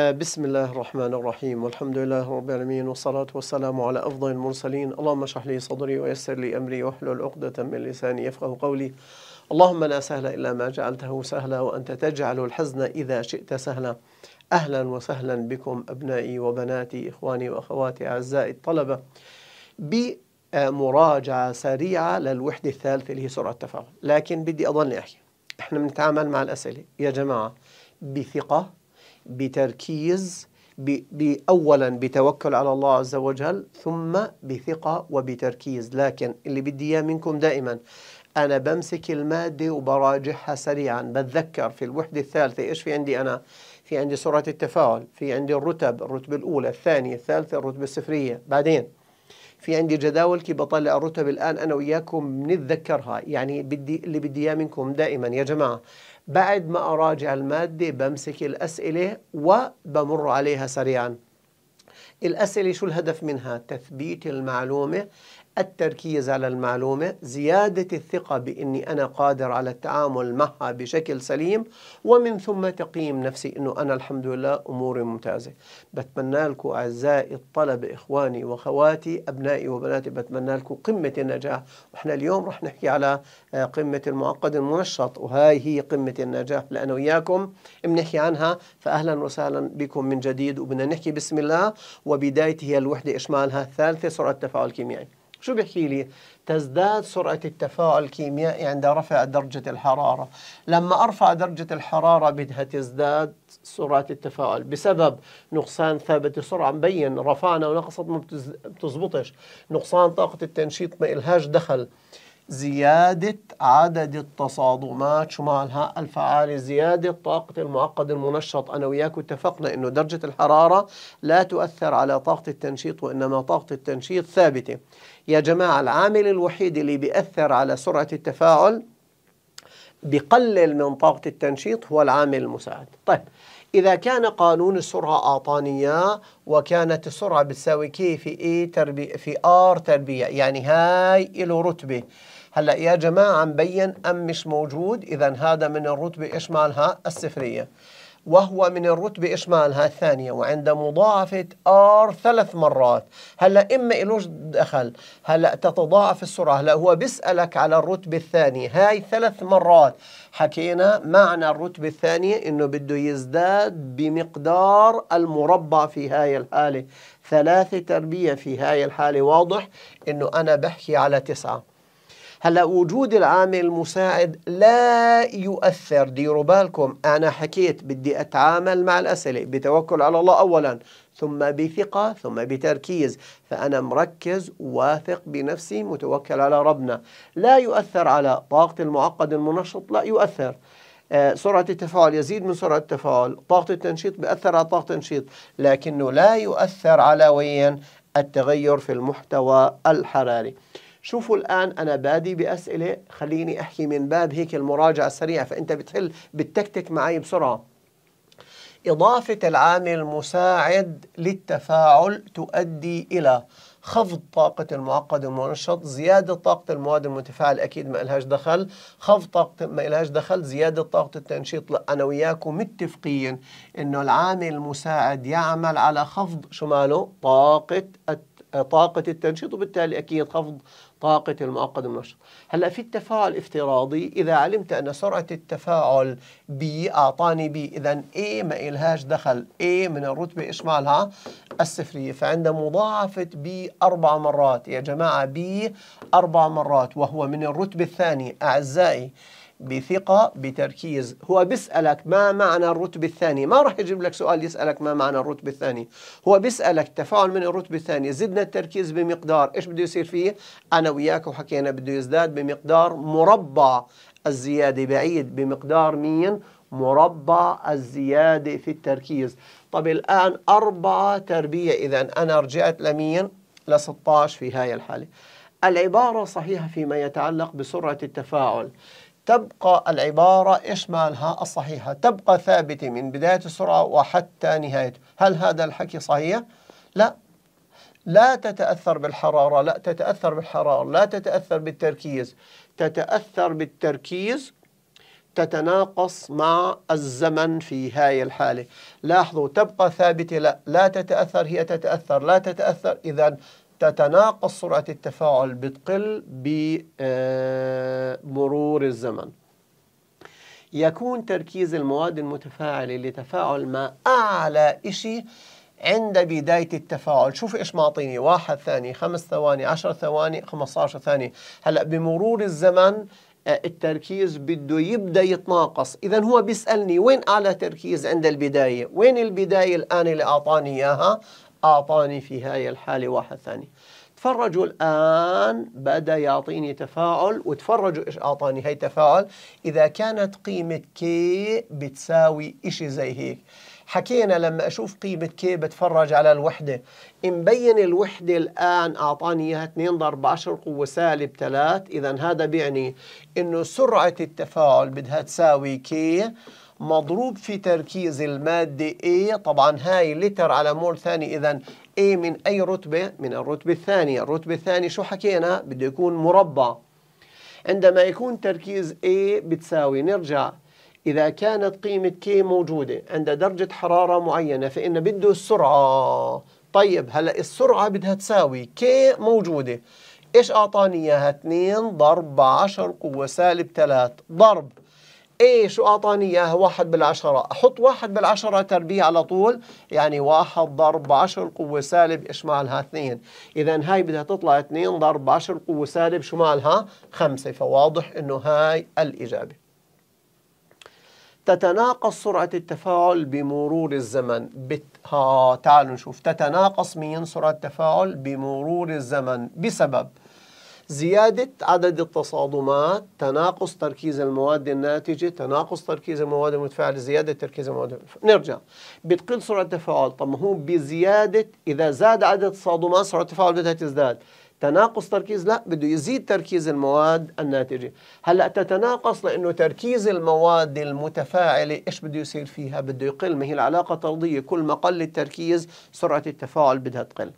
آه، بسم الله الرحمن الرحيم والحمد لله رب العالمين والصلاة والسلام على أفضل المرسلين اللهم اشرح لي صدري ويسر لي أمري واحلل عقدة من لساني يفقه قولي اللهم لا سهل إلا ما جعلته سهلا وأنت تجعل الحزن إذا شئت سهلا أهلا وسهلا بكم أبنائي وبناتي إخواني وأخواتي أعزائي الطلبة بمراجعة سريعة للوحدة الثالثة اللي هي سرعة التفاعل لكن بدي أضلني أحكي احنا بنتعامل مع الأسئلة يا جماعة بثقة بتركيز أولا بتوكل على الله عز وجل ثم بثقة وبتركيز لكن اللي بدي إياه منكم دائما أنا بمسك المادة وبراجعها سريعا بتذكر في الوحدة الثالثة إيش في عندي أنا في عندي سرعة التفاعل في عندي الرتب الرتبة الأولى الثانية الثالثة الرتبة الصفرية بعدين في عندي جداول كي بطلع الرتب الآن أنا وياكم بنتذكرها يعني بدي اللي بدي إياه منكم دائما يا جماعة بعد ما أراجع المادة بمسك الأسئلة وبمر عليها سريعا الأسئلة شو الهدف منها؟ تثبيت المعلومة التركيز على المعلومة زيادة الثقة بإني أنا قادر على التعامل معها بشكل سليم ومن ثم تقييم نفسي أنه أنا الحمد لله أموري ممتازة بتمنى لكم أعزائي الطلبة إخواني وخواتي أبنائي وبناتي بتمنى لكم قمة النجاح وإحنا اليوم رح نحكي على آه، قمة المعقد المنشط وهاي هي قمة النجاح لأنه وياكم بنحكي عنها فأهلا وسهلا بكم من جديد وبدنا نحكي بسم الله وبدايتي هي الوحدة إشمالها الثالثة سرعة التفاعل الكيميائي شو بيحكي لي؟ تزداد سرعة التفاعل الكيميائي عند رفع درجة الحرارة لما أرفع درجة الحرارة بدها تزداد سرعة التفاعل بسبب نقصان ثابت السرعة مبين رفعنا ونقصت ما بتزبطش نقصان طاقة التنشيط ما إلهاش دخل زيادة عدد التصادمات شو مالها الفعالة زيادة طاقة المعقد المنشط أنا وياك اتفقنا أنه درجة الحرارة لا تؤثر على طاقة التنشيط وإنما طاقة التنشيط ثابتة يا جماعة العامل الوحيد اللي بيأثر على سرعة التفاعل بقلل من طاقة التنشيط هو العامل المساعد طيب إذا كان قانون السرعة أعطانية وكانت السرعة بتساوي كي في إي تربية في آر تربية يعني هاي له رتبة هلا يا جماعة مبين أم مش موجود إذا هذا من الرتبة إيش مالها الصفرية وهو من الرتبة إشمالها الثانية وعند مضاعفة R ثلاث مرات هلا إما إلوش دخل هلا تتضاعف السرعة هلا هو بيسألك على الرتبة الثانية هاي ثلاث مرات حكينا معنى الرتبة الثانية إنه بده يزداد بمقدار المربع في هاي الحالة ثلاثة تربية في هاي الحالة واضح إنه أنا بحكي على تسعة هلا وجود العامل المساعد لا يؤثر ديروا بالكم انا حكيت بدي اتعامل مع الاسئله بتوكل على الله اولا ثم بثقه ثم بتركيز فانا مركز واثق بنفسي متوكل على ربنا لا يؤثر على طاقه المعقد المنشط لا يؤثر آه، سرعة التفاعل يزيد من سرعة التفاعل طاقة التنشيط بأثر على طاقة التنشيط لكنه لا يؤثر على وين التغير في المحتوى الحراري شوفوا الآن أنا بادي بأسئلة خليني أحكي من باب هيك المراجعة السريعة فأنت بتحل بالتكتك معي بسرعة إضافة العامل المساعد للتفاعل تؤدي إلى خفض طاقة المعقد المنشط زيادة طاقة المواد المتفاعل أكيد ما إلهاش دخل خفض طاقة ما إلهاش دخل زيادة طاقة التنشيط لا أنا وياكم متفقين إنه العامل المساعد يعمل على خفض شماله طاقة طاقة التنشيط وبالتالي أكيد خفض طاقة المعقد المنشط هلا في التفاعل افتراضي إذا علمت أن سرعة التفاعل B أعطاني B إذا A ما إلهاش دخل A من الرتبة إيش مالها الصفرية فعند مضاعفة B أربع مرات يا جماعة B أربع مرات وهو من الرتبة الثانية أعزائي بثقة بتركيز هو بيسألك ما معنى الرتب الثاني ما راح يجيب لك سؤال يسألك ما معنى الرتب الثاني هو بيسألك تفاعل من الرتب الثاني زدنا التركيز بمقدار إيش بده يصير فيه أنا وياك وحكينا بده يزداد بمقدار مربع الزيادة بعيد بمقدار مين مربع الزيادة في التركيز طب الآن أربعة تربية إذا أنا رجعت لمين ل 16 في هاي الحالة العبارة صحيحة فيما يتعلق بسرعة التفاعل تبقى العبارة إيش مالها الصحيحة تبقى ثابتة من بداية السرعة وحتى نهايته هل هذا الحكي صحيح؟ لا لا تتأثر بالحرارة لا تتأثر بالحرارة لا تتأثر بالتركيز تتأثر بالتركيز تتناقص مع الزمن في هاي الحالة لاحظوا تبقى ثابتة لا لا تتأثر هي تتأثر لا تتأثر إذا تتناقص سرعة التفاعل بتقل بمرور آه، الزمن يكون تركيز المواد المتفاعلة لتفاعل ما أعلى إشي عند بداية التفاعل شوف إيش معطيني واحد ثاني خمس ثواني عشر ثواني خمسة عشر ثانية هلأ بمرور الزمن آه، التركيز بده يبدا يتناقص اذا هو بيسالني وين اعلى تركيز عند البدايه وين البدايه الان اللي اعطاني اياها أعطاني في هاي الحالة واحد ثاني تفرجوا الآن بدأ يعطيني تفاعل وتفرجوا إيش أعطاني هي تفاعل إذا كانت قيمة K بتساوي إشي زي هيك حكينا لما أشوف قيمة K بتفرج على الوحدة مبين الوحدة الآن أعطاني إياها 2 ضرب 10 قوة سالب 3 إذا هذا بيعني إنه سرعة التفاعل بدها تساوي K مضروب في تركيز المادة A طبعا هاي لتر على مول ثاني إذا A من أي رتبة من الرتبة الثانية الرتبة الثانية شو حكينا بده يكون مربع عندما يكون تركيز A بتساوي نرجع إذا كانت قيمة K موجودة عند درجة حرارة معينة فإن بده السرعة طيب هلا السرعة بدها تساوي K موجودة إيش أعطاني إياها 2 ضرب 10 قوة سالب 3 ضرب ايش اعطاني اياها واحد بالعشرة احط واحد بالعشرة تربيع على طول يعني واحد ضرب عشر قوة سالب ايش مالها اثنين اذا هاي بدها تطلع اثنين ضرب عشر قوة سالب شو مالها خمسة فواضح انه هاي الاجابة تتناقص سرعة التفاعل بمرور الزمن بت... ها تعالوا نشوف تتناقص مين سرعة التفاعل بمرور الزمن بسبب زيادة عدد التصادمات تناقص تركيز المواد الناتجة تناقص تركيز المواد المتفاعلة زيادة تركيز المواد المتفاعلة نرجع بتقل سرعة التفاعل طب ما هو بزيادة إذا زاد عدد التصادمات سرعة التفاعل بدها تزداد تناقص تركيز لا بده يزيد تركيز المواد الناتجة هلا تتناقص لأنه تركيز المواد المتفاعلة إيش بده يصير فيها بده يقل ما هي العلاقة طردية كل ما قل التركيز سرعة التفاعل بدها تقل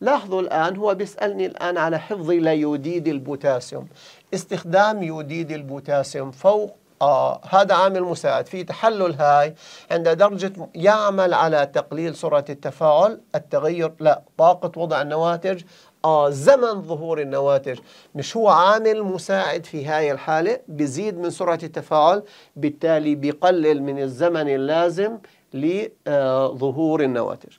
لاحظوا الآن هو بيسألني الآن على حفظ ليوديد البوتاسيوم استخدام يوديد البوتاسيوم فوق آه هذا عامل مساعد في تحلل هاي عند درجة يعمل على تقليل سرعة التفاعل التغير لا طاقة وضع النواتج آه زمن ظهور النواتج مش هو عامل مساعد في هاي الحالة بزيد من سرعة التفاعل بالتالي بقلل من الزمن اللازم لظهور آه، النواتج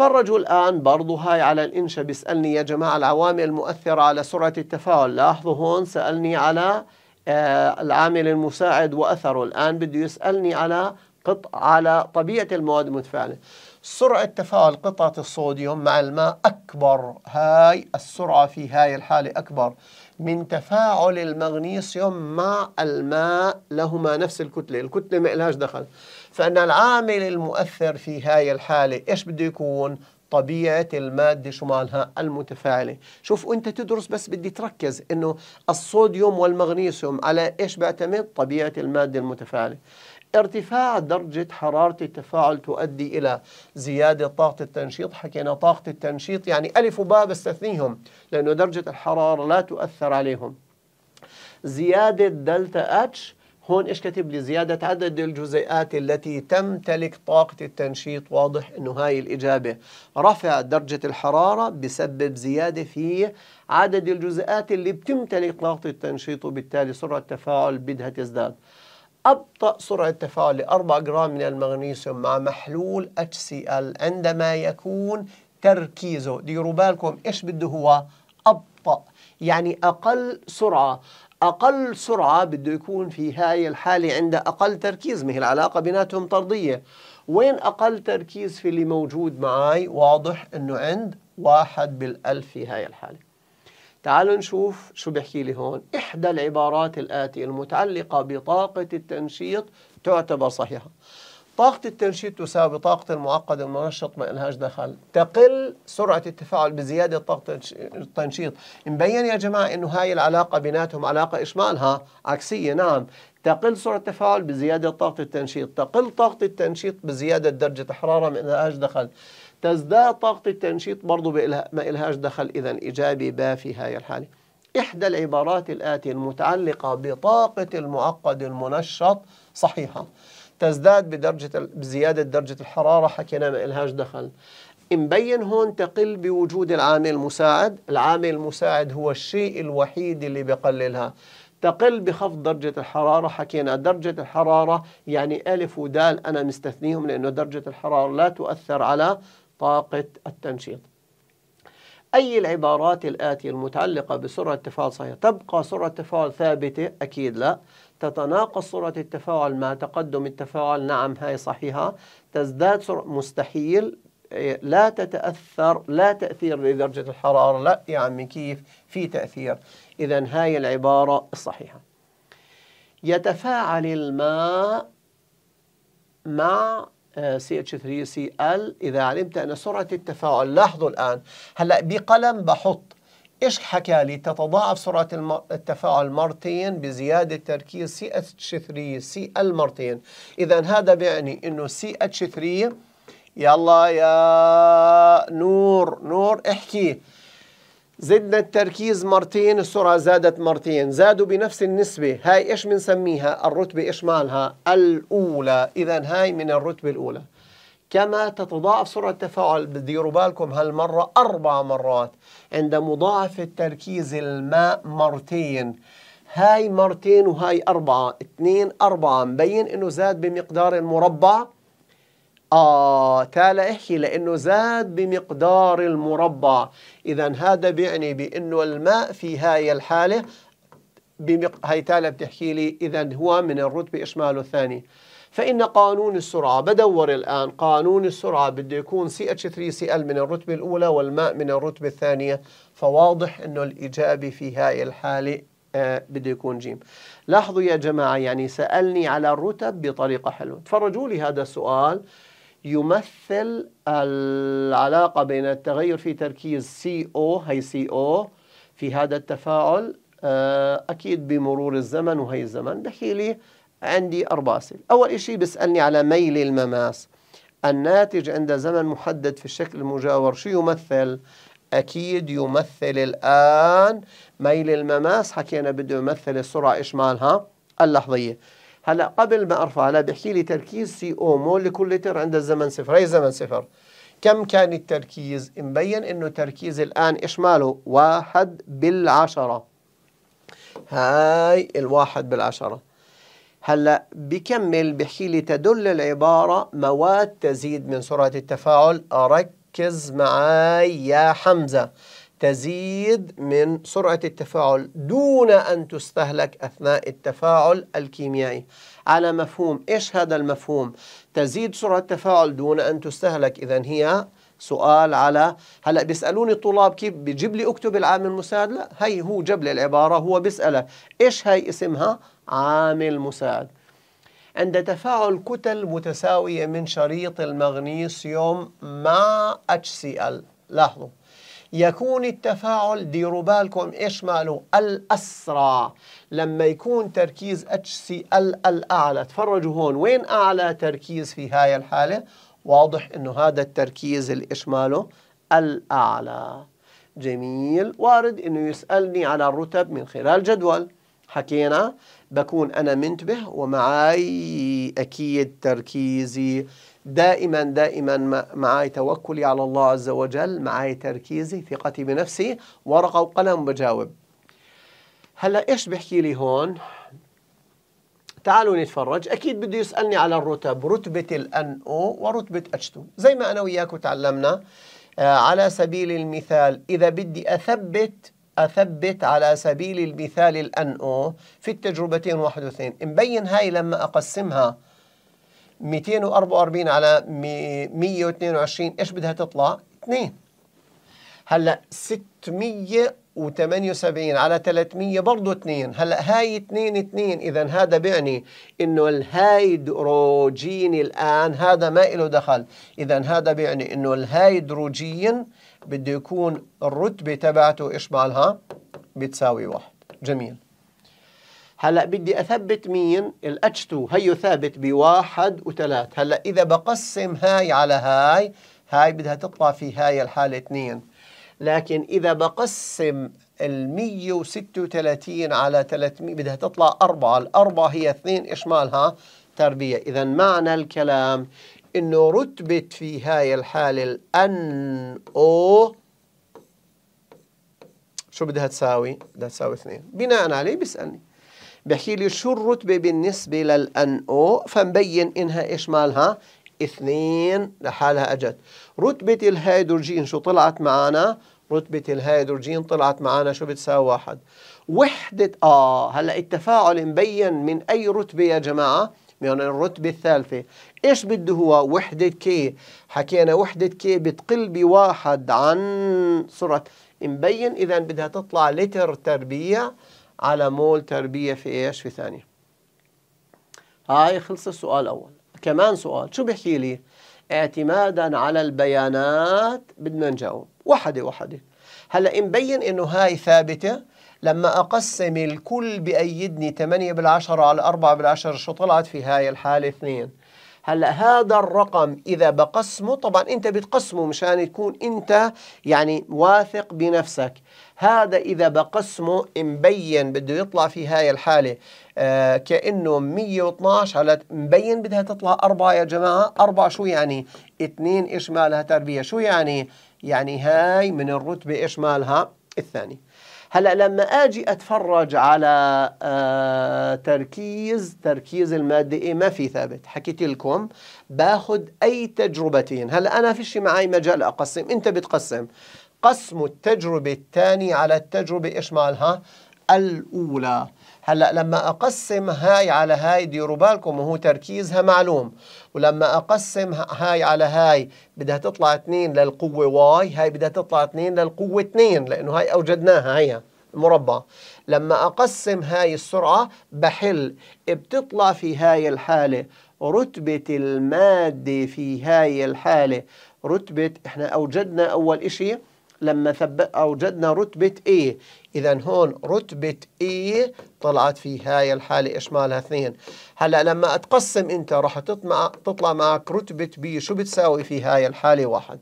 اتفرجوا الآن برضو هاي على الإنشاء بيسألني يا جماعة العوامل المؤثرة على سرعة التفاعل لاحظوا هون سألني على آه، العامل المساعد وأثره الآن بده يسألني على قطع على طبيعة المواد المتفاعلة سرعة تفاعل قطعة الصوديوم مع الماء أكبر هاي السرعة في هاي الحالة أكبر من تفاعل المغنيسيوم مع الماء لهما نفس الكتلة الكتلة ما إلهاش دخل فأن العامل المؤثر في هاي الحالة إيش بده يكون طبيعة المادة شو مالها المتفاعلة شوف أنت تدرس بس بدي تركز أنه الصوديوم والمغنيسيوم على إيش بيعتمد طبيعة المادة المتفاعلة ارتفاع درجة حرارة التفاعل تؤدي إلى زيادة طاقة التنشيط حكينا طاقة التنشيط يعني ألف وباء بستثنيهم لأنه درجة الحرارة لا تؤثر عليهم زيادة دلتا اتش هون ايش كاتب لي زياده عدد الجزيئات التي تمتلك طاقه التنشيط واضح انه هاي الاجابه رفع درجه الحراره بسبب زياده في عدد الجزيئات اللي بتمتلك طاقه التنشيط وبالتالي سرعه التفاعل بدها تزداد أبطأ سرعة تفاعل 4 جرام من المغنيسيوم مع محلول HCl عندما يكون تركيزه ديروا بالكم إيش بده هو أبطأ يعني أقل سرعة أقل سرعة بده يكون في هاي الحالة عند أقل تركيز ما هي العلاقة بيناتهم طردية وين أقل تركيز في اللي موجود معي واضح أنه عند واحد بالألف في هاي الحالة تعالوا نشوف شو بحكي لي هون إحدى العبارات الآتية المتعلقة بطاقة التنشيط تعتبر صحيحة طاقة التنشيط تساوي طاقة المعقد المنشط ما إلهاش دخل تقل سرعة التفاعل بزيادة طاقة التنشيط مبين يا جماعة إنه هاي العلاقة بيناتهم علاقة إشمالها عكسية نعم تقل سرعة التفاعل بزيادة طاقة التنشيط تقل طاقة التنشيط بزيادة درجة حرارة ما إلهاش دخل تزداد طاقة التنشيط برضو ما إلهاش دخل إذا إيجابي با في هاي الحالة إحدى العبارات الآتي المتعلقة بطاقة المعقد المنشط صحيحة تزداد بدرجة بزيادة درجة الحرارة حكينا ما إلهاش دخل مبين هون تقل بوجود العامل المساعد العامل المساعد هو الشيء الوحيد اللي بقللها تقل بخفض درجة الحرارة حكينا درجة الحرارة يعني ألف ودال أنا مستثنيهم لأنه درجة الحرارة لا تؤثر على طاقة التنشيط أي العبارات الآتية المتعلقة بسرعة تفاعل صحيحة تبقى سرعة تفاعل ثابتة أكيد لا تتناقص سرعة التفاعل مع تقدم التفاعل نعم هاي صحيحة تزداد سرعة مستحيل إيه، لا تتأثر لا تأثير لدرجة الحرارة لا يا عمي كيف في تأثير إذا هاي العبارة الصحيحة يتفاعل الماء مع آه، CH3Cl إذا علمت أن سرعة التفاعل لاحظوا الآن هلأ بقلم بحط ايش حكى لي تتضاعف سرعه التفاعل مرتين بزياده تركيز سي اتش 3 سي ال مرتين اذا هذا بيعني انه سي اتش 3 يلا يا نور نور احكي زدنا التركيز مرتين السرعة زادت مرتين زادوا بنفس النسبة هاي إيش بنسميها الرتبة إيش مالها الأولى إذا هاي من الرتبة الأولى كما تتضاعف سرعة التفاعل ديروا بالكم هالمرة أربع مرات عند مضاعفة تركيز الماء مرتين هاي مرتين وهاي أربعة اثنين أربعة مبين إنه زاد بمقدار المربع آه تالا احكي لأنه زاد بمقدار المربع إذا هذا بيعني بأنه الماء في هاي الحالة بمق... هاي تالا بتحكي لي إذا هو من الرتبة إشماله الثاني فإن قانون السرعة بدور الآن قانون السرعة بده يكون CH3Cl من الرتبة الأولى والماء من الرتبة الثانية فواضح أنه الإجابة في هاي الحالة آه، بده يكون جيم لاحظوا يا جماعة يعني سألني على الرتب بطريقة حلوة تفرجوا لي هذا السؤال يمثل العلاقة بين التغير في تركيز CO هي CO في هذا التفاعل آه، أكيد بمرور الزمن وهي الزمن بحكي لي عندي أربع أسئلة أول شيء بيسألني على ميل المماس الناتج عند زمن محدد في الشكل المجاور شو يمثل أكيد يمثل الآن ميل المماس حكينا بده يمثل السرعة إيش مالها اللحظية هلا قبل ما ارفع هلا بيحكي لي تركيز سي او مول لكل لتر عند الزمن صفر اي زمن صفر كم كان التركيز مبين انه تركيز الان ايش ماله واحد بالعشرة هاي الواحد بالعشرة هلا بكمل بحكي لي تدل العبارة مواد تزيد من سرعة التفاعل ركز معي يا حمزة تزيد من سرعة التفاعل دون أن تستهلك أثناء التفاعل الكيميائي على مفهوم إيش هذا المفهوم تزيد سرعة التفاعل دون أن تستهلك إذا هي سؤال على هلا بيسالوني الطلاب كيف بجيب لي اكتب العامل المساعد لا هي هو جاب لي العباره هو بيسالك ايش هي اسمها عامل مساعد عند تفاعل كتل متساوية من شريط المغنيسيوم مع HCl لاحظوا يكون التفاعل ديروا بالكم ايش ماله الاسرع لما يكون تركيز HCl الاعلى تفرجوا هون وين اعلى تركيز في هاي الحاله واضح انه هذا التركيز اللي ايش ماله الاعلى جميل وارد انه يسالني على الرتب من خلال جدول حكينا بكون أنا منتبه ومعاي أكيد تركيزي دائما دائما معاي توكلي على الله عز وجل معاي تركيزي ثقتي بنفسي ورقة وقلم بجاوب هلا ايش بحكي لي هون تعالوا نتفرج اكيد بده يسالني على الرتب رتبه الان او ورتبه اتش 2 زي ما انا وياك تعلمنا آه على سبيل المثال اذا بدي اثبت أثبت على سبيل المثال الان او في التجربتين واحد واثنين مبين هاي لما أقسمها 244 على 122 إيش بدها تطلع؟ 2 هلا 600 و78 على 300 برضه 2 هلا هاي 2 2 اذا هذا بيعني انه الهيدروجين الان هذا ما له دخل اذا هذا بيعني انه الهيدروجين بده يكون الرتبه تبعته ايش مالها بتساوي واحد جميل هلا بدي اثبت مين ال H2 هيو ثابت بواحد وثلاث هلا اذا بقسم هاي على هاي هاي بدها تطلع في هاي الحاله 2 لكن إذا بقسم ال 136 على 300 بدها تطلع أربعة، الأربعة هي اثنين إيش مالها تربية إذا معنى الكلام إنه رتبة في هاي الحالة الـ أو شو بدها تساوي؟ بدها تساوي اثنين بناء عليه بيسألني بحكي لي شو الرتبة بالنسبة للـ أو فنبين إنها إيش مالها؟ اثنين لحالها أجت رتبة الهيدروجين شو طلعت معنا؟ رتبة الهيدروجين طلعت معنا شو بتساوي واحد وحدة آه هلأ التفاعل مبين من أي رتبة يا جماعة من يعني الرتبة الثالثة إيش بده هو وحدة كي حكينا وحدة كي بتقل بواحد عن سرعة مبين إذا بدها تطلع لتر تربيع على مول تربيع في إيش في ثانية هاي خلص السؤال الأول كمان سؤال شو بحكي لي اعتمادا على البيانات بدنا نجاوب وحده وحده هلا مبين انه هاي ثابته لما اقسم الكل بايدني 8 بالعشرة على 4 بالعشرة شو طلعت في هاي الحاله 2 هلا هذا الرقم اذا بقسمه طبعا انت بتقسمه مشان تكون انت يعني واثق بنفسك هذا اذا بقسمه مبين بده يطلع في هاي الحاله آه كانه 112 على مبين بدها تطلع 4 يا جماعه 4 شو يعني 2 ايش مالها تربيه شو يعني يعني هاي من الرتبة إيش مالها الثاني هلا لما اجي اتفرج على آه، تركيز تركيز الماده ايه ما في ثابت حكيت لكم باخذ اي تجربتين هلا انا فيش معي مجال اقسم انت بتقسم قسم التجربه الثانيه على التجربه ايش مالها الاولى هلا لما اقسم هاي على هاي ديروا بالكم وهو تركيزها معلوم ولما اقسم هاي على هاي بدها تطلع 2 للقوه واي هاي بدها تطلع 2 للقوه 2 لانه هاي اوجدناها هي مربع لما اقسم هاي السرعه بحل بتطلع في هاي الحاله رتبه الماده في هاي الحاله رتبه احنا اوجدنا اول شيء لما ثبت اوجدنا رتبه A إذا هون رتبة A طلعت في هاي الحالة إشمالها اثنين هلأ لما أتقسم أنت راح تطلع, تطلع معك رتبة بي شو بتساوي في هاي الحالة واحد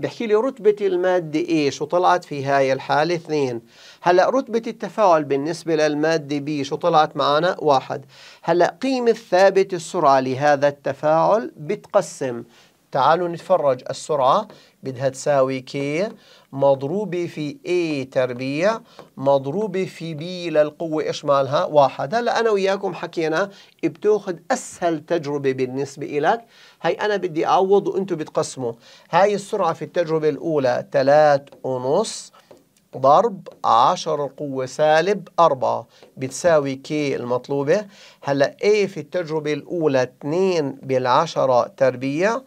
بحكي لي رتبة المادة ايش وطلعت في هاي الحالة اثنين هلأ رتبة التفاعل بالنسبة للمادة بي شو طلعت معنا واحد هلأ قيمة ثابت السرعة لهذا التفاعل بتقسم تعالوا نتفرج السرعة بدها تساوي كي مضروبة في A تربيع مضروبة في B للقوة إيش مالها واحد هلا أنا وياكم حكينا بتاخذ أسهل تجربة بالنسبة إلك هي أنا بدي أعوض وأنتم بتقسموا هاي السرعة في التجربة الأولى 3.5 ضرب 10 القوة سالب 4 بتساوي K المطلوبة هلا A في التجربة الأولى 2 بالعشرة تربيع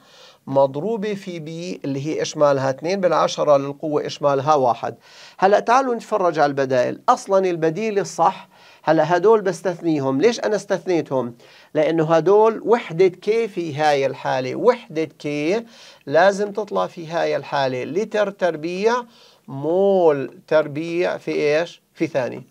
مضروبة في بي اللي هي إشمالها 2 بالعشرة للقوة إشمالها واحد هلأ تعالوا نتفرج على البدائل أصلا البديل الصح هلا هدول بستثنيهم ليش انا استثنيتهم لانه هدول وحده كي في هاي الحاله وحده كي لازم تطلع في هاي الحاله لتر تربيع مول تربيع في ايش في ثاني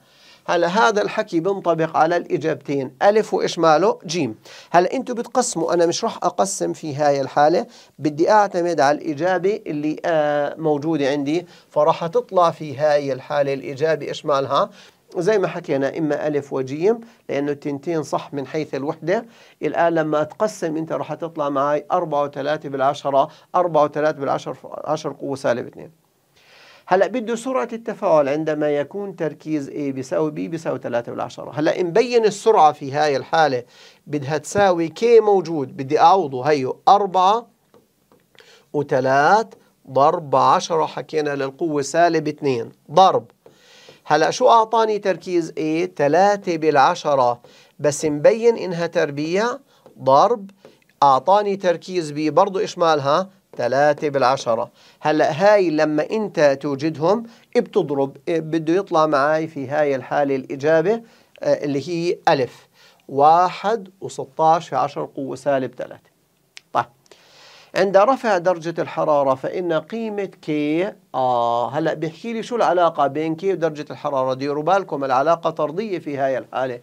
هلا هذا الحكي بنطبق على الإجابتين ألف وإيش ماله جيم هلا انتم بتقسموا أنا مش راح أقسم في هاي الحالة بدي أعتمد على الإجابة اللي آه موجودة عندي فراح تطلع في هاي الحالة الإجابة إيش مالها زي ما حكينا إما ألف وجيم لأنه التنتين صح من حيث الوحدة الآن لما تقسم أنت راح تطلع معي 4 و3 بالعشرة 4 و3 بالعشر 10 قوة سالب 2 هلا بده سرعه التفاعل عندما يكون تركيز A بيساوي B بيساوي 3 بالعشرة هلا مبين السرعه في هاي الحاله بدها تساوي K موجود بدي اعوضه هيو 4 و3 ضرب 10 حكينا للقوه سالب 2 ضرب هلا شو اعطاني تركيز A 3 بالعشرة بس مبين انها تربيع ضرب اعطاني تركيز B برضه ايش مالها ثلاثة بالعشرة هلأ هاي لما أنت توجدهم بتضرب بده يطلع معي في هاي الحالة الإجابة آه، اللي هي ألف واحد وستاش في عشر قوة سالب ثلاثة طيب عند رفع درجة الحرارة فإن قيمة كي آه هلأ بيحكي لي شو العلاقة بين كي ودرجة الحرارة ديروا بالكم العلاقة طردية في هاي الحالة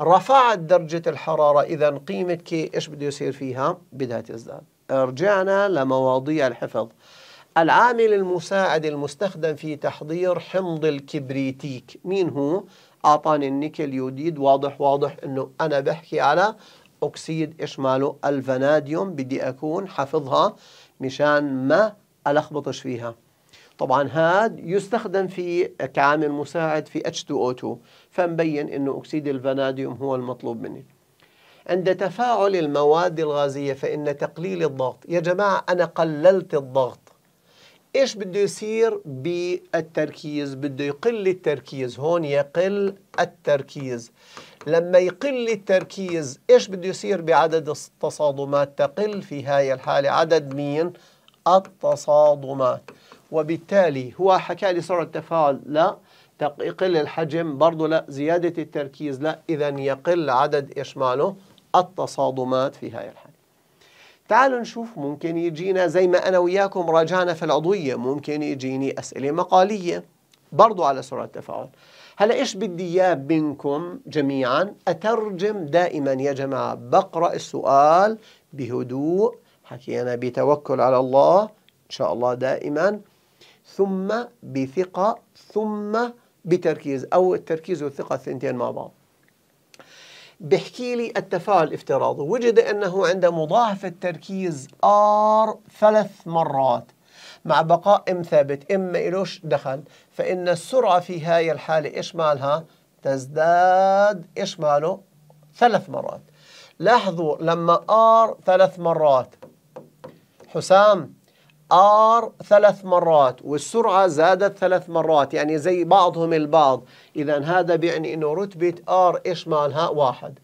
رفعت درجة الحرارة إذا قيمة كي إيش بده يصير فيها؟ بدها تزداد رجعنا لمواضيع الحفظ العامل المساعد المستخدم في تحضير حمض الكبريتيك مين هو؟ أعطاني النيكل يوديد واضح واضح أنه أنا بحكي على أكسيد إشماله الفناديوم بدي أكون حافظها مشان ما ألخبطش فيها طبعا هاد يستخدم في كعامل مساعد في H2O2 فنبين أنه أكسيد الفناديوم هو المطلوب مني عند تفاعل المواد الغازية فإن تقليل الضغط يا جماعة أنا قللت الضغط إيش بده يصير بالتركيز بده يقل التركيز هون يقل التركيز لما يقل التركيز إيش بده يصير بعدد التصادمات تقل في هاي الحالة عدد مين التصادمات وبالتالي هو حكى لي سرعة التفاعل لا يقل الحجم برضه لا زيادة التركيز لا إذا يقل عدد إيش ماله التصادمات في هاي الحالة تعالوا نشوف ممكن يجينا زي ما أنا وياكم راجعنا في العضوية ممكن يجيني أسئلة مقالية برضو على سرعة التفاعل هلا ايش بدي اياه منكم جميعا اترجم دائما يا جماعه بقرا السؤال بهدوء حكينا بتوكل على الله ان شاء الله دائما ثم بثقه ثم بتركيز او التركيز والثقه الثنتين مع بعض بحكي لي التفاعل الافتراضي وجد أنه عند مضاعفة تركيز R ثلاث مرات مع بقاء M ثابت M ما إلوش دخل فإن السرعة في هاي الحالة إيش مالها تزداد إيش ماله ثلاث مرات لاحظوا لما R ثلاث مرات حسام ار ثلاث مرات والسرعه زادت ثلاث مرات يعني زي بعضهم البعض اذا هذا بيعني انه رتبه ار ايش مالها واحد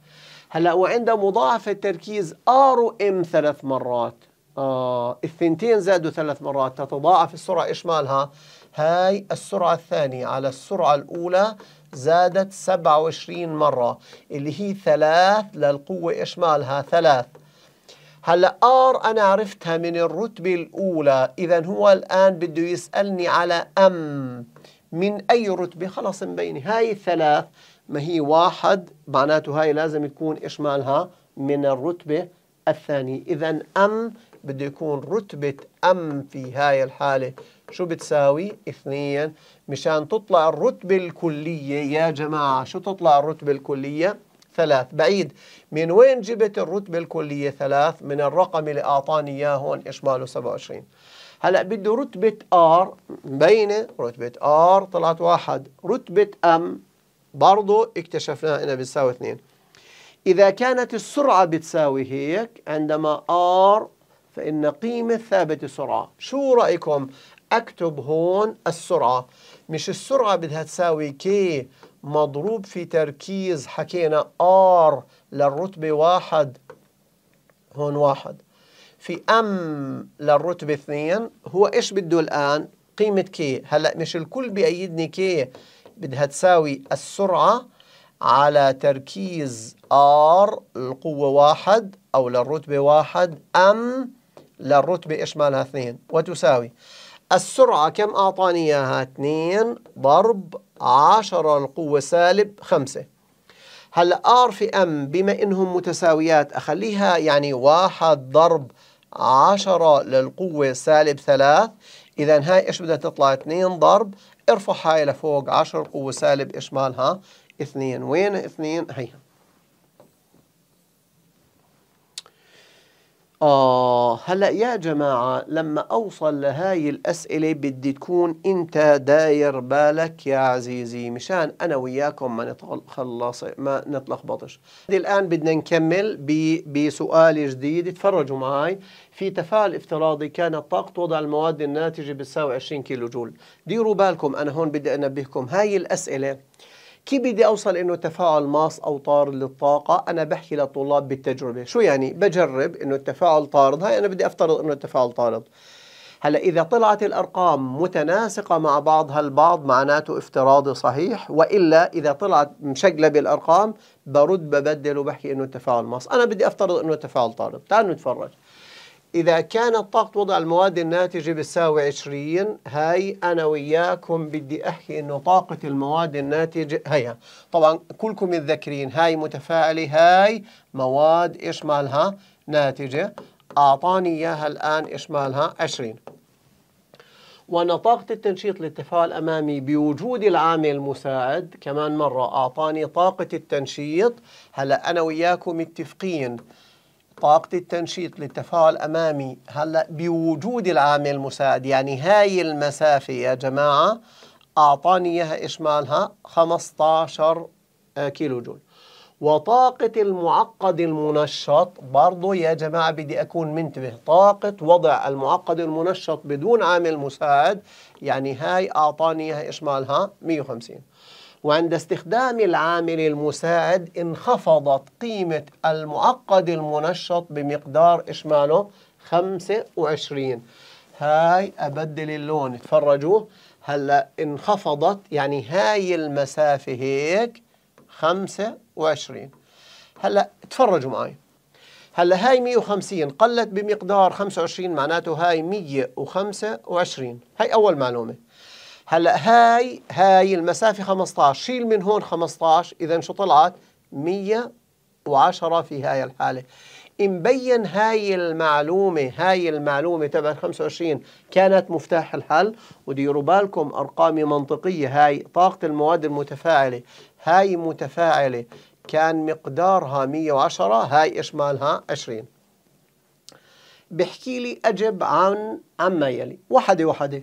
هلا وعند مضاعف التركيز ار وام ثلاث مرات آه الثنتين زادوا ثلاث مرات تتضاعف السرعه ايش مالها هاي السرعه الثانيه على السرعه الاولى زادت 27 مره اللي هي ثلاث للقوه ايش مالها ثلاث هلا ار انا عرفتها من الرتبه الاولى اذا هو الان بده يسالني على ام من اي رتبه خلص مبينه هاي الثلاث ما هي واحد معناته هاي لازم يكون ايش مالها من الرتبه الثانيه اذا ام بده يكون رتبه ام في هاي الحاله شو بتساوي؟ اثنين مشان تطلع الرتبة الكلية يا جماعة شو تطلع الرتبة الكلية؟ ثلاث بعيد من وين جبت الرتبة الكلية ثلاث من الرقم اللي أعطاني إياه هون إشماله 27 هلا بده رتبة ار مبينة رتبة ار طلعت واحد رتبة ام برضه اكتشفناها انها بتساوي اثنين إذا كانت السرعة بتساوي هيك عندما ار فإن قيمة ثابت السرعة شو رأيكم أكتب هون السرعة مش السرعة بدها تساوي كي مضروب في تركيز حكينا ار للرتبة واحد هون واحد في ام للرتبة اثنين هو ايش بده الان قيمة كي هلأ مش الكل بيأيدني كي بدها تساوي السرعة على تركيز ار القوة واحد أو للرتبة واحد أم للرتبة إيش مالها اثنين وتساوي السرعة كم أعطاني إياها؟ 2 ضرب 10 القوة سالب 5 هل R في M بما إنهم متساويات أخليها يعني 1 ضرب 10 للقوة سالب 3 إذا هاي إيش بدها تطلع؟ 2 ضرب ارفع هاي لفوق 10 القوة سالب إيش مالها؟ 2 وين 2؟ هيها آه هلأ يا جماعة لما أوصل لهاي الأسئلة بدي تكون أنت داير بالك يا عزيزي مشان أنا وياكم ما نتخلص ما نتلخبطش الآن بدنا نكمل بسؤال جديد تفرجوا معي في تفاعل افتراضي كانت طاقة وضع المواد الناتجة بتساوي 20 كيلو جول ديروا بالكم أنا هون بدي أنبهكم هاي الأسئلة كيف بدي اوصل انه تفاعل ماس او طارد للطاقه انا بحكي للطلاب بالتجربه شو يعني بجرب انه التفاعل طارد هاي انا بدي افترض انه التفاعل طارد هلا إذا طلعت الأرقام متناسقة مع بعضها البعض معناته افتراضي صحيح وإلا إذا طلعت مشقلبة الأرقام برد ببدل وبحكي إنه التفاعل ماس أنا بدي أفترض إنه التفاعل طارد تعالوا نتفرج إذا كان الطاقة وضع المواد الناتجة بتساوي 20 هاي أنا وياكم بدي أحكي إنه طاقة المواد الناتجة هيا طبعا كلكم متذكرين هاي متفاعلة هاي مواد إيش مالها ناتجة أعطاني إياها الآن إيش مالها 20 وأنا طاقة التنشيط للتفاعل أمامي بوجود العامل المساعد كمان مرة أعطاني طاقة التنشيط هلأ أنا وياكم متفقين طاقة التنشيط للتفاعل أمامي هلأ بوجود العامل المساعد يعني هاي المسافة يا جماعة أعطاني إياها إشمالها 15 آه، كيلو جول وطاقة المعقد المنشط برضو يا جماعة بدي أكون منتبه طاقة وضع المعقد المنشط بدون عامل مساعد يعني هاي أعطاني إياها إشمالها 150 وعند استخدام العامل المساعد انخفضت قيمة المعقد المنشط بمقدار إيش ماله؟ 25 هاي أبدل اللون تفرجوا هلا انخفضت يعني هاي المسافة هيك 25 هلا تفرجوا معي هلا هاي 150 قلت بمقدار 25 معناته هاي 125 هاي أول معلومة هلا هاي هاي المسافه 15 شيل من هون 15 اذا شو طلعت 110 في هاي الحاله مبين هاي المعلومة هاي المعلومة تبع 25 كانت مفتاح الحل وديروا بالكم أرقام منطقية هاي طاقة المواد المتفاعلة هاي متفاعلة كان مقدارها 110 هاي إشمالها 20 بحكي لي أجب عن عما يلي وحدة وحدة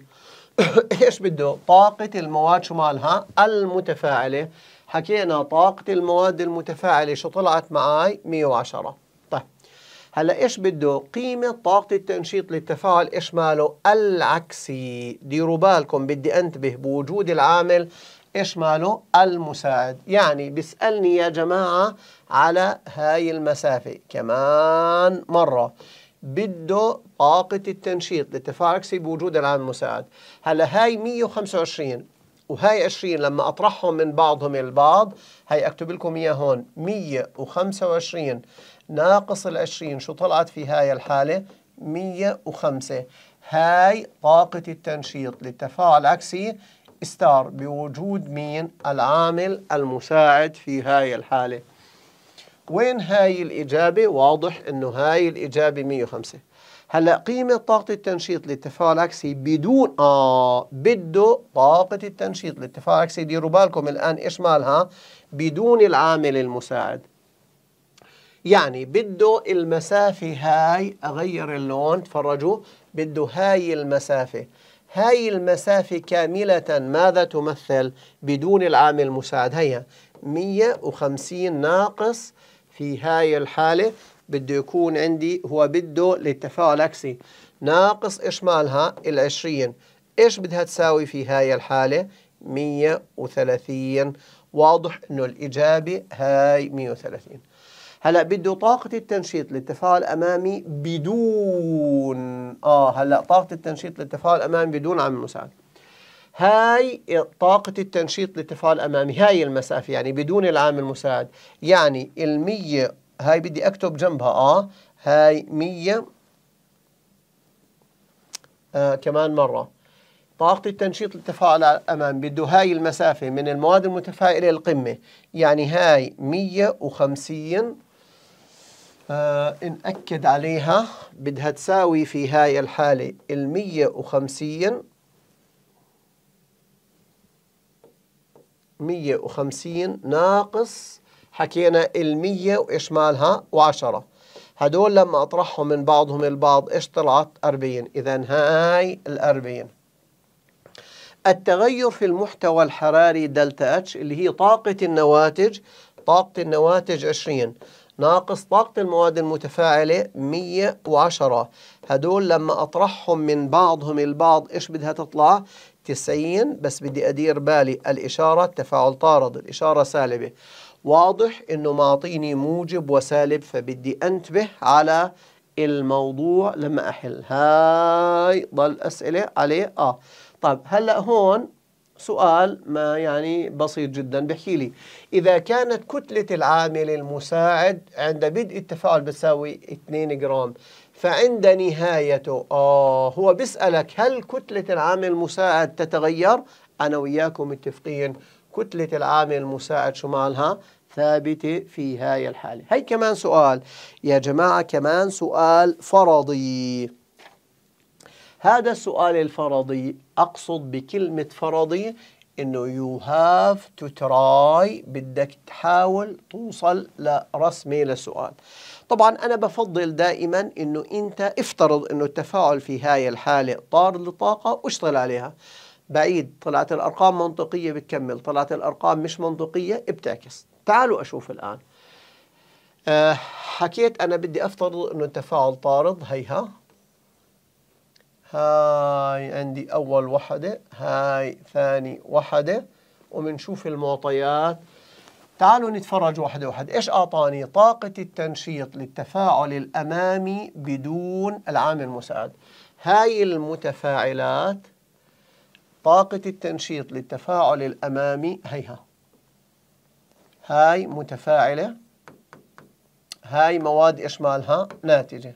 ايش بده؟ طاقة المواد شو مالها؟ المتفاعلة حكينا طاقة المواد المتفاعلة شو طلعت معاي؟ 110 طيب هلا ايش بده؟ قيمة طاقة التنشيط للتفاعل ايش ماله؟ العكسي ديروا بالكم بدي انتبه بوجود العامل ايش ماله؟ المساعد يعني بيسألني يا جماعة على هاي المسافة كمان مرة بده طاقة التنشيط للتفاعل بوجود العامل المساعد هلا هاي 125 وهاي 20 لما أطرحهم من بعضهم البعض هاي أكتب لكم إياه هون 125 ناقص ال 20 شو طلعت في هاي الحالة 105 هاي طاقة التنشيط للتفاعل العكسي ستار بوجود مين العامل المساعد في هاي الحالة وين هاي الإجابة واضح إنه هاي الإجابة 105 هلا قيمة طاقة التنشيط للتفاعل عكسي بدون آه بده طاقة التنشيط للتفاعل عكسي ديروا بالكم الآن إيش مالها بدون العامل المساعد يعني بده المسافة هاي أغير اللون تفرجوا بده هاي المسافة هاي المسافة كاملة ماذا تمثل بدون العامل المساعد هيا 150 ناقص في هاي الحالة بده يكون عندي هو بده للتفاعل عكسي ناقص إشمالها العشرين إيش بدها تساوي في هاي الحالة 130 واضح إنه الإجابة هاي 130 هلا بده طاقة التنشيط للتفاعل أمامي بدون آه هلا طاقة التنشيط للتفاعل أمامي بدون عمل مساعد هاي طاقة التنشيط لتفاعل أمامي هاي المسافة يعني بدون العامل المساعد يعني المية هاي بدي أكتب جنبها آه هاي مية آه كمان مرة طاقة التنشيط لتفاعل أمام بده هاي المسافة من المواد المتفائلة للقمة يعني هاي 150 آه نأكد عليها بدها تساوي في هاي الحالة المية 150 150 ناقص حكينا ال 100 وايش مالها؟ و10 هدول لما اطرحهم من بعضهم البعض ايش طلعت؟ 40 اذا هاي ال 40 التغير في المحتوى الحراري دلتا اتش اللي هي طاقة النواتج طاقة النواتج 20 ناقص طاقة المواد المتفاعلة 110 هدول لما أطرحهم من بعضهم البعض إيش بدها تطلع 90 بس بدي أدير بالي الإشارة تفاعل طارد الإشارة سالبة واضح أنه معطيني موجب وسالب فبدي أنتبه على الموضوع لما أحل هاي ضل أسئلة عليه آه طب هلأ هون سؤال ما يعني بسيط جدا بحكي لي إذا كانت كتلة العامل المساعد عند بدء التفاعل بتساوي 2 جرام فعند نهايته آه هو بيسألك هل كتلة العامل المساعد تتغير؟ أنا وياكم متفقين كتلة العامل المساعد شو مالها؟ ثابتة في هاي الحالة هي كمان سؤال يا جماعة كمان سؤال فرضي هذا السؤال الفرضي أقصد بكلمة فرضي إنه you have to try بدك تحاول توصل لرسمة للسؤال طبعا أنا بفضل دائما أنه أنت افترض أنه التفاعل في هاي الحالة طار للطاقة واشتغل عليها بعيد طلعت الأرقام منطقية بتكمل طلعت الأرقام مش منطقية بتعكس تعالوا أشوف الآن أه حكيت أنا بدي أفترض أنه التفاعل طارد هيها هاي عندي أول وحدة هاي ثاني وحدة وبنشوف المعطيات تعالوا نتفرج واحدة واحدة إيش أعطاني طاقة التنشيط للتفاعل الأمامي بدون العامل المساعد هاي المتفاعلات طاقة التنشيط للتفاعل الأمامي هيها هاي متفاعلة هاي مواد إيش مالها ناتجة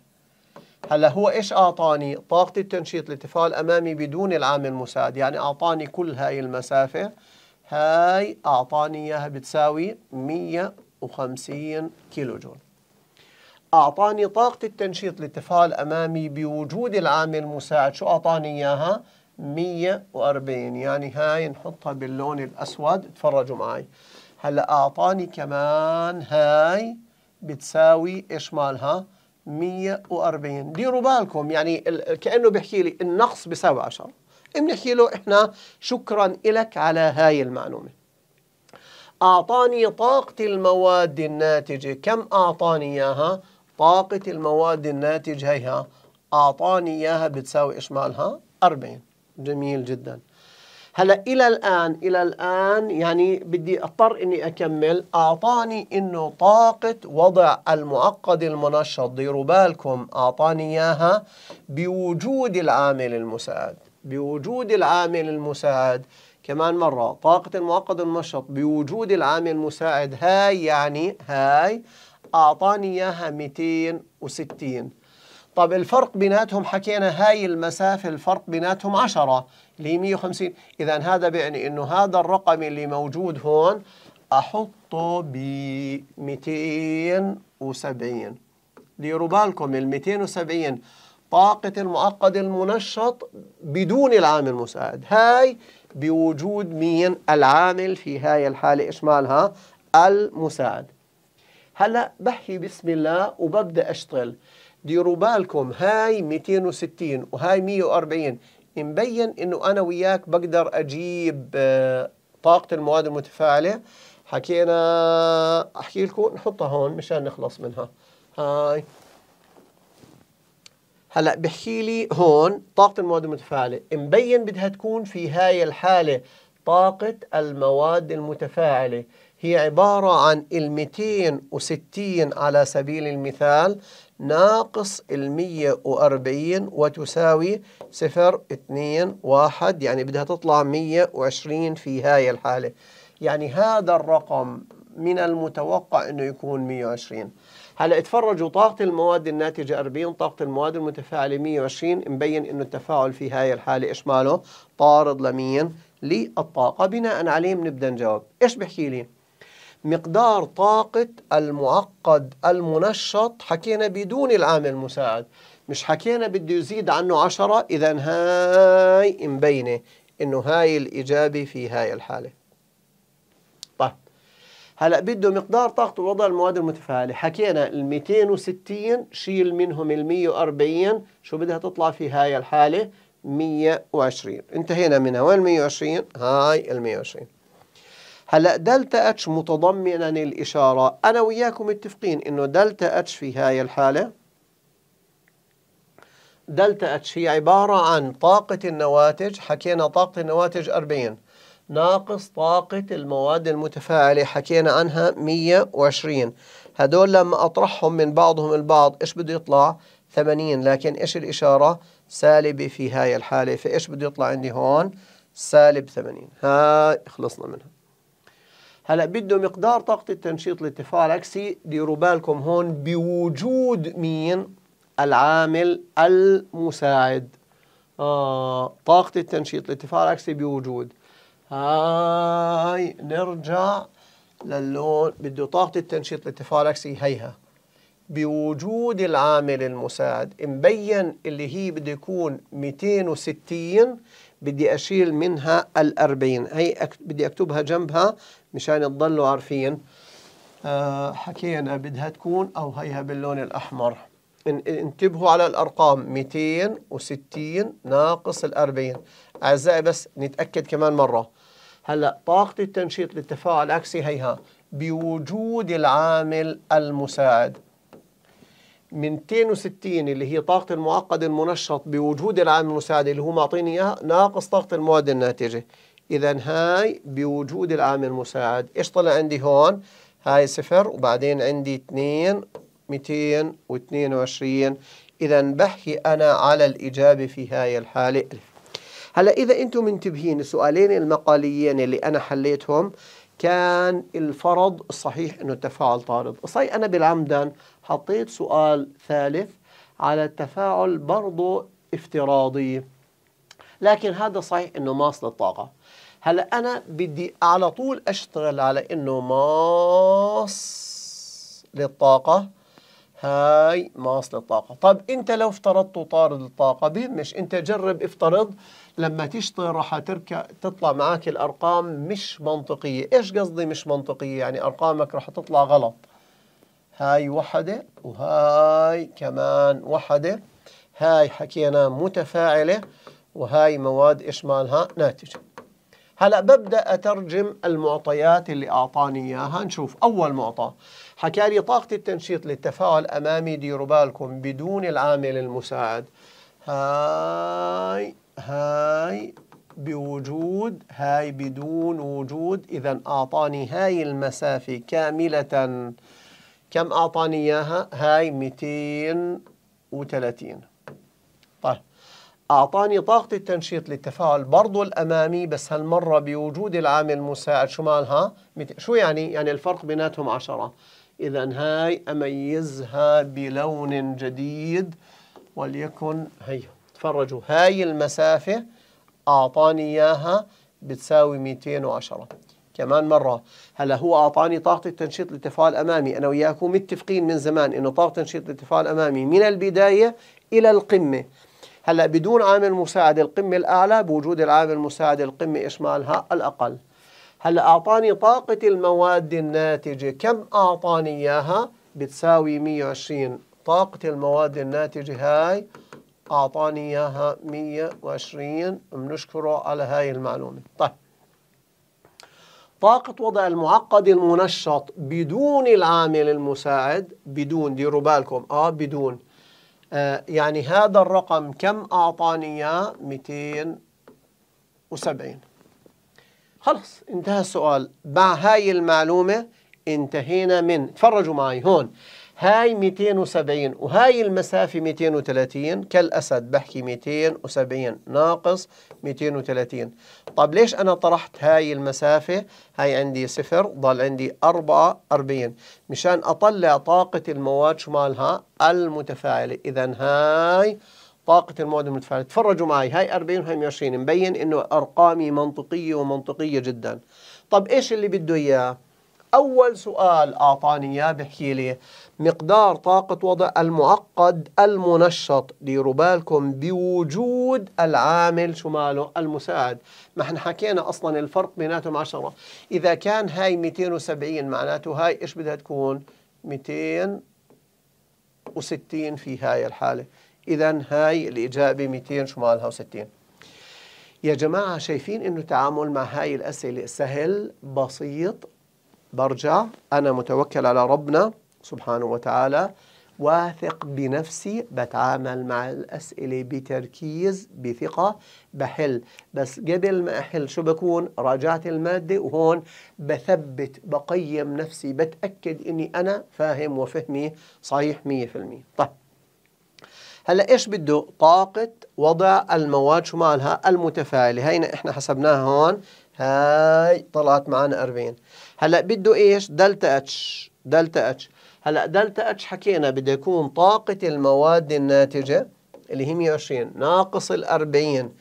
هلا هو إيش أعطاني طاقة التنشيط للتفاعل الأمامي بدون العامل المساعد يعني أعطاني كل هاي المسافة هاي أعطاني إياها بتساوي 150 كيلو جول أعطاني طاقة التنشيط للتفاعل أمامي بوجود العامل المساعد شو أعطاني إياها؟ 140 يعني هاي نحطها باللون الأسود تفرجوا معي هلا أعطاني كمان هاي بتساوي إيش مالها؟ 140 ديروا بالكم يعني كأنه بيحكي لي النقص بيساوي 10 بنحكي له احنا شكرا لك على هاي المعلومه اعطاني طاقه المواد الناتجه كم اعطاني اياها طاقه المواد الناتجه هيها اعطاني اياها بتساوي ايش مالها 40 جميل جدا هلا الى الان الى الان يعني بدي اضطر اني اكمل اعطاني انه طاقه وضع المعقد المنشط ديروا بالكم اعطاني اياها بوجود العامل المساعد بوجود العامل المساعد كمان مرة طاقة المؤقت المنشط بوجود العامل المساعد هاي يعني هاي أعطاني إياها 260 طب الفرق بيناتهم حكينا هاي المسافة الفرق بيناتهم 10 اللي هي 150 إذا هذا بيعني إنه هذا الرقم اللي موجود هون أحطه ب 270 ديروا بالكم ال 270 طاقة المعقد المنشط بدون العامل المساعد هاي بوجود مين العامل في هاي الحالة إيش مالها المساعد هلا بحكي بسم الله وببدأ أشتغل ديروا بالكم هاي 260 وهاي 140 مبين انه انا وياك بقدر اجيب آه، طاقة المواد المتفاعلة حكينا احكي لكم نحطها هون مشان نخلص منها هاي هلا بحكي لي هون طاقة المواد المتفاعلة مبين بدها تكون في هاي الحالة طاقة المواد المتفاعلة هي عبارة عن ال 260 على سبيل المثال ناقص ال 140 وتساوي 0 2 1 يعني بدها تطلع 120 في هاي الحالة يعني هذا الرقم من المتوقع انه يكون 120 هلا اتفرجوا طاقة المواد الناتجة 40 طاقة المواد المتفاعلة 120 مبين انه التفاعل في هاي الحالة ايش ماله طارد لمين للطاقة بناء عليه بنبدأ نجاوب ايش بحكي لي مقدار طاقة المعقد المنشط حكينا بدون العامل المساعد مش حكينا بده يزيد عنه 10 إذا هاي مبينة إنه هاي الإجابة في هاي الحالة هلا بده مقدار طاقة وضع المواد المتفاعلة حكينا ال 260 شيل منهم ال 140 شو بدها تطلع في هاي الحالة 120 انتهينا منها وين 120 هاي ال 120 هلا دلتا اتش متضمنا الإشارة أنا وياكم متفقين إنه دلتا اتش في هاي الحالة دلتا اتش هي عبارة عن طاقة النواتج حكينا طاقة النواتج 40 ناقص طاقة المواد المتفاعلة حكينا عنها 120 هدول لما أطرحهم من بعضهم البعض إيش بده يطلع 80 لكن إيش الإشارة سالبة في هاي الحالة فإيش بده يطلع عندي هون سالب 80 هاي خلصنا منها هلا بده مقدار طاقة التنشيط للتفاعل عكسي ديروا بالكم هون بوجود مين العامل المساعد آه طاقة التنشيط للتفاعل عكسي بوجود هاي نرجع للون بده طاقة التنشيط للتفاركس هيها بوجود العامل المساعد مبين اللي هي بده يكون 260 بدي أشيل منها ال 40 هي بدي أكتبها جنبها مشان تضلوا عارفين أه حكينا بدها تكون أو هيها باللون الأحمر انتبهوا على الأرقام 260 ناقص ال 40 أعزائي بس نتأكد كمان مرة هلا طاقة التنشيط للتفاعل العكسي هيها بوجود العامل المساعد من 260 اللي هي طاقة المعقد المنشط بوجود العامل المساعد اللي هو معطيني اياها ناقص طاقة المواد الناتجة إذا هاي بوجود العامل المساعد إيش طلع عندي هون؟ هاي صفر وبعدين عندي 2 222 إذا بحكي أنا على الإجابة في هاي الحالة هلا إذا أنتم منتبهين السؤالين المقاليين اللي أنا حليتهم كان الفرض الصحيح أنه التفاعل طارد صحيح أنا بالعمدا حطيت سؤال ثالث على التفاعل برضه افتراضي لكن هذا صحيح أنه ماص للطاقة هلا أنا بدي على طول أشتغل على أنه ماص للطاقة هاي ماص للطاقة طب أنت لو افترضته طارد الطاقة بيهمش أنت جرب افترض لما تشتري راح تركع تطلع معك الارقام مش منطقيه ايش قصدي مش منطقيه يعني ارقامك راح تطلع غلط هاي وحده وهاي كمان وحده هاي حكينا متفاعله وهاي مواد ايش مالها؟ ناتجه هلا ببدا اترجم المعطيات اللي اعطاني اياها نشوف اول معطى حكى لي طاقه التنشيط للتفاعل امامي ديروا بالكم بدون العامل المساعد هاي هاي بوجود هاي بدون وجود إذا أعطاني هاي المسافة كاملة كم أعطاني إياها هاي 230 طيب أعطاني طاقة التنشيط للتفاعل برضو الأمامي بس هالمرة بوجود العامل المساعد شو مالها؟ شو يعني؟ يعني الفرق بيناتهم 10 إذا هاي أميزها بلون جديد وليكن هي تفرجوا هاي المسافة أعطاني إياها بتساوي 210 كمان مرة هلا هو أعطاني طاقة التنشيط الاتفال أمامي أنا وياكم متفقين من زمان إنه طاقة تنشيط الاتفال أمامي من البداية إلى القمة هلا بدون عامل مساعد القمة الأعلى بوجود العامل المساعد القمة إيش مالها الأقل هلا أعطاني طاقة المواد الناتجة كم أعطاني إياها بتساوي 120 طاقة المواد الناتجة هاي أعطاني إياها 120 بنشكره على هاي المعلومة طيب طاقة وضع المعقد المنشط بدون العامل المساعد بدون ديروا بالكم اه بدون آه يعني هذا الرقم كم أعطاني إياه 270 خلص انتهى السؤال مع هاي المعلومة انتهينا من تفرجوا معي هون هاي 270 وهاي المسافة 230 كالأسد بحكي 270 ناقص 230 طب ليش أنا طرحت هاي المسافة هاي عندي صفر ضل عندي 4 40 مشان أطلع طاقة المواد شمالها المتفاعلة إذا هاي طاقة المواد المتفاعلة تفرجوا معي هاي 40 وهاي 120 مبين إنه أرقامي منطقية ومنطقية جدا طب إيش اللي بده إياه أول سؤال أعطاني إياه بحكي لي مقدار طاقة وضع المعقد المنشط ديروا بالكم بوجود العامل شو ماله المساعد ما احنا حكينا أصلا الفرق بيناتهم 10 إذا كان هاي 270 معناته هاي إيش بدها تكون 260 في هاي الحالة إذا هاي الإجابة 200 شو مالها و60 يا جماعة شايفين إنه التعامل مع هاي الأسئلة سهل بسيط برجع أنا متوكل على ربنا سبحانه وتعالى واثق بنفسي بتعامل مع الأسئلة بتركيز بثقة بحل بس قبل ما أحل شو بكون راجعت المادة وهون بثبت بقيم نفسي بتأكد أني أنا فاهم وفهمي صحيح 100% طيب هلا ايش بده طاقة وضع المواد شو مالها المتفاعلة هينا احنا حسبناها هون هاي طلعت معنا 40 هلا بده ايش دلتا اتش دلتا اتش هلا دلتا اتش حكينا بده يكون طاقة المواد الناتجة اللي هي 120 ناقص ال 40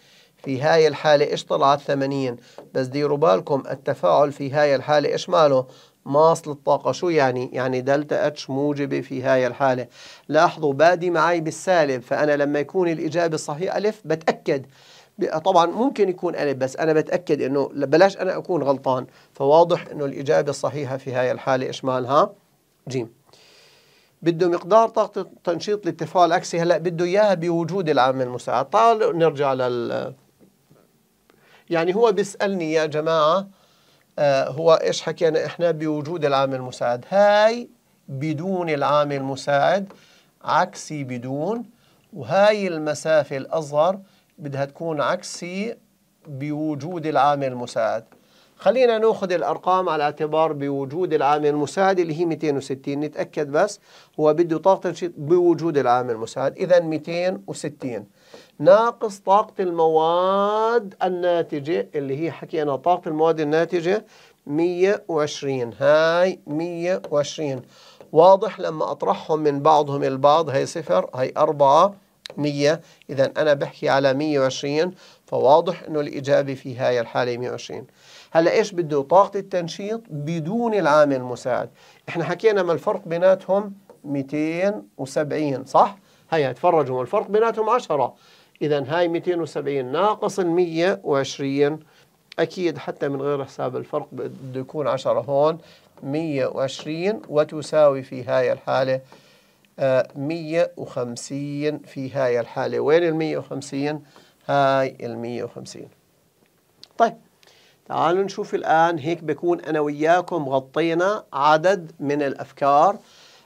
في هاي الحالة ايش طلعت 80 بس ديروا بالكم التفاعل في هاي الحالة ايش ماله ماص للطاقة شو يعني؟ يعني دلتا اتش موجبة في هاي الحالة لاحظوا بادي معي بالسالب فأنا لما يكون الإجابة صحيحة ألف بتأكد طبعا ممكن يكون ألف بس أنا بتأكد أنه بلاش أنا أكون غلطان فواضح أنه الإجابة الصحيحة في هاي الحالة إشمالها جيم بده مقدار طاقة تنشيط للتفاعل العكسي هلا بده اياها بوجود العامل المساعد، تعالوا نرجع لل يعني هو بيسالني يا جماعة آه، هو ايش حكينا احنا بوجود العامل المساعد، هاي بدون العامل المساعد عكسي بدون وهاي المسافة الأصغر بدها تكون عكسي بوجود العامل المساعد خلينا ناخذ الارقام على اعتبار بوجود العامل المساعد اللي هي 260 نتاكد بس هو بده طاقه تنشيط بوجود العامل المساعد اذا 260 ناقص طاقه المواد الناتجه اللي هي حكينا طاقه المواد الناتجه 120 هاي 120 واضح لما اطرحهم من بعضهم البعض هي صفر هي أربعة 100 إذا أنا بحكي على 120 فواضح أنه الإجابة في هاي الحالة 120 هلا إيش بده طاقة التنشيط بدون العامل المساعد إحنا حكينا ما الفرق بيناتهم 270 صح؟ هيا تفرجوا الفرق بيناتهم 10 إذا هاي 270 ناقص ال 120 أكيد حتى من غير حساب الفرق بده يكون 10 هون 120 وتساوي في هاي الحالة 150 في هاي الحالة وين ال 150 هاي ال 150 طيب تعالوا نشوف الآن هيك بكون أنا وياكم غطينا عدد من الأفكار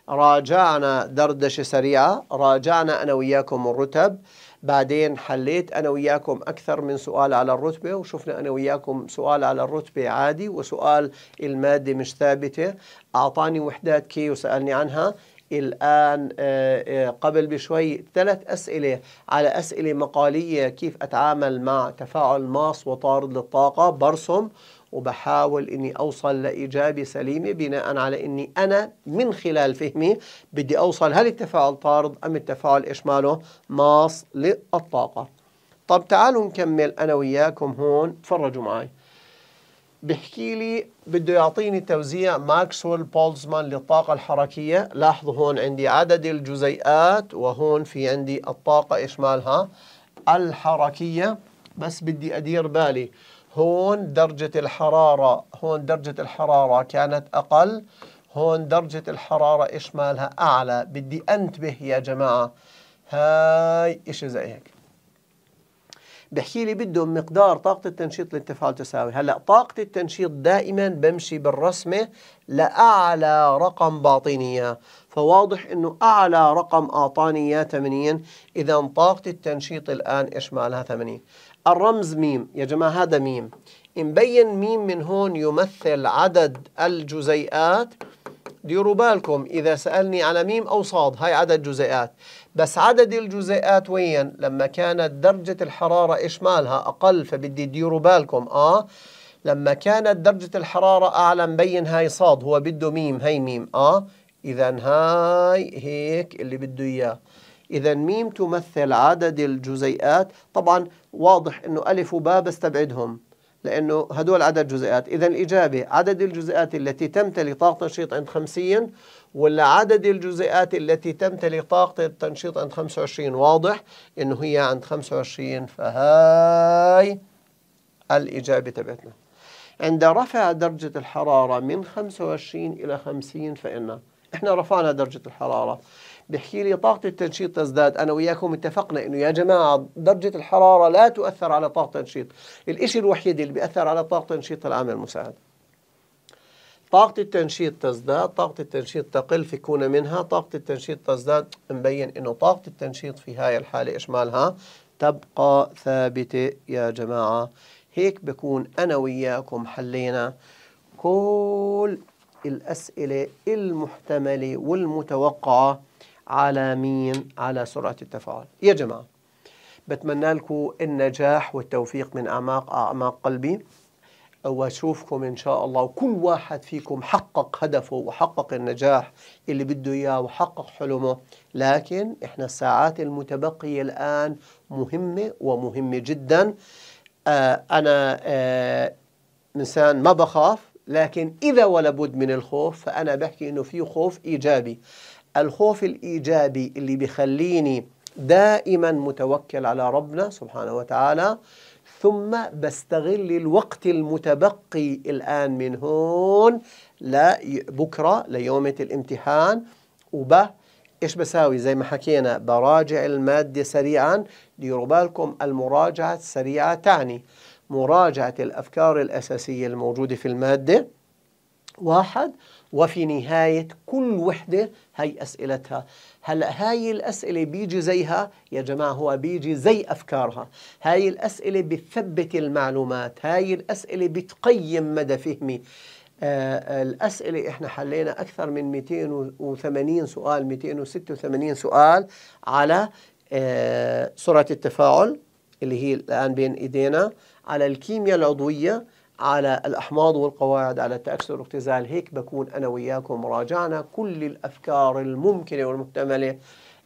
راجعنا دردشة سريعة راجعنا أنا وياكم الرتب بعدين حليت أنا وياكم أكثر من سؤال على الرتبة وشفنا أنا وياكم سؤال على الرتبة عادي وسؤال المادة مش ثابتة أعطاني وحدات كي وسألني عنها الآن آه، آه، قبل بشوي ثلاث أسئلة على أسئلة مقالية كيف أتعامل مع تفاعل ماس وطارد للطاقة برسم وبحاول اني اوصل لاجابه سليمه بناء على اني انا من خلال فهمي بدي اوصل هل التفاعل طارد ام التفاعل ايش ماله ماص للطاقه طب تعالوا نكمل انا وياكم هون تفرجوا معي بحكي لي بده يعطيني توزيع ماكسويل بولزمان للطاقة الحركية لاحظوا هون عندي عدد الجزيئات وهون في عندي الطاقة إيش مالها الحركية بس بدي أدير بالي هون درجة الحرارة هون درجة الحرارة كانت أقل هون درجة الحرارة إيش مالها أعلى بدي أنتبه يا جماعة هاي إشي زي هيك بحكي لي بدهم مقدار طاقة التنشيط للتفاعل تساوي هلا طاقة التنشيط دائما بمشي بالرسمة لأعلى رقم باطنية إياه فواضح إنه أعلى رقم أعطاني إياه 80 إذا طاقة التنشيط الآن إيش مالها 80 الرمز ميم يا جماعة هذا ميم مبين ميم من هون يمثل عدد الجزيئات ديروا بالكم إذا سألني على ميم أو صاد هاي عدد جزيئات بس عدد الجزيئات وين لما كانت درجة الحرارة إيش مالها أقل فبدي ديروا بالكم آه لما كانت درجة الحرارة أعلى مبين هاي صاد هو بده ميم هاي ميم آه إذا هاي هيك اللي بده إياه إذا ميم تمثل عدد الجزيئات طبعا واضح أنه ألف وباء بستبعدهم لأنه هدول عدد جزيئات إذا الإجابة عدد الجزيئات التي تمتلي طاقة تنشيط عند 50 ولا عدد الجزيئات التي تمتلي طاقة التنشيط عند 25 واضح إنه هي عند 25 فهاي الإجابة تبعتنا عند رفع درجة الحرارة من 25 إلى 50 فإن إحنا رفعنا درجة الحرارة بحكي لي طاقة التنشيط تزداد أنا وياكم اتفقنا إنه يا جماعة درجة الحرارة لا تؤثر على طاقة التنشيط الإشي الوحيد اللي بيأثر على طاقة تنشيط العامل المساعد طاقة التنشيط تزداد طاقة التنشيط تقل في كون منها طاقة التنشيط تزداد مبين إنه طاقة التنشيط في هاي الحالة إشمالها تبقى ثابتة يا جماعة هيك بكون أنا وياكم حلينا كل الأسئلة المحتملة والمتوقعة على مين؟ على سرعة التفاعل يا جماعة بتمنى لكم النجاح والتوفيق من أعماق أعماق قلبي واشوفكم ان شاء الله وكل واحد فيكم حقق هدفه وحقق النجاح اللي بده اياه وحقق حلمه لكن احنا الساعات المتبقيه الان مهمه ومهمه جدا آه انا آه انسان ما بخاف لكن اذا ولا بد من الخوف فانا بحكي انه في خوف ايجابي الخوف الإيجابي اللي بيخليني دائما متوكل على ربنا سبحانه وتعالى ثم بستغل الوقت المتبقي الآن من هون لا بكرة ليومة الامتحان وب إيش بساوي زي ما حكينا براجع المادة سريعا ديروا بالكم المراجعة السريعة تعني مراجعة الأفكار الأساسية الموجودة في المادة واحد وفي نهاية كل وحدة هي أسئلتها هلا هاي الأسئلة بيجي زيها يا جماعة هو بيجي زي أفكارها هاي الأسئلة بتثبت المعلومات هاي الأسئلة بتقيم مدى فهمي آه الأسئلة إحنا حلينا أكثر من 280 سؤال 286 سؤال على آه سرعة التفاعل اللي هي الآن بين إيدينا على الكيمياء العضوية على الأحماض والقواعد على التأكسر والاختزال هيك بكون أنا وياكم راجعنا كل الأفكار الممكنة والمحتملة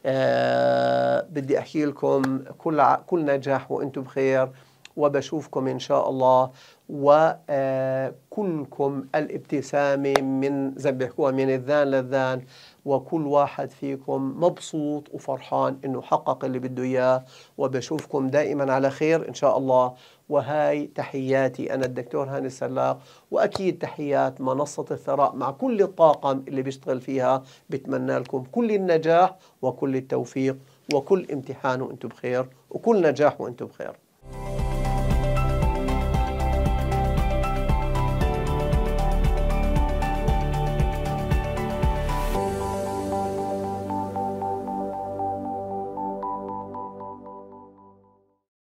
أه بدي أحكي لكم كل, كل نجاح وأنتم بخير وبشوفكم إن شاء الله وكلكم آه، الابتسامة من زي بيحكوها من الذان للذان وكل واحد فيكم مبسوط وفرحان انه حقق اللي بده اياه وبشوفكم دائما على خير ان شاء الله وهاي تحياتي انا الدكتور هاني السلاق واكيد تحيات منصه الثراء مع كل الطاقم اللي بيشتغل فيها بتمنى لكم كل النجاح وكل التوفيق وكل امتحان وانتم بخير وكل نجاح وانتم بخير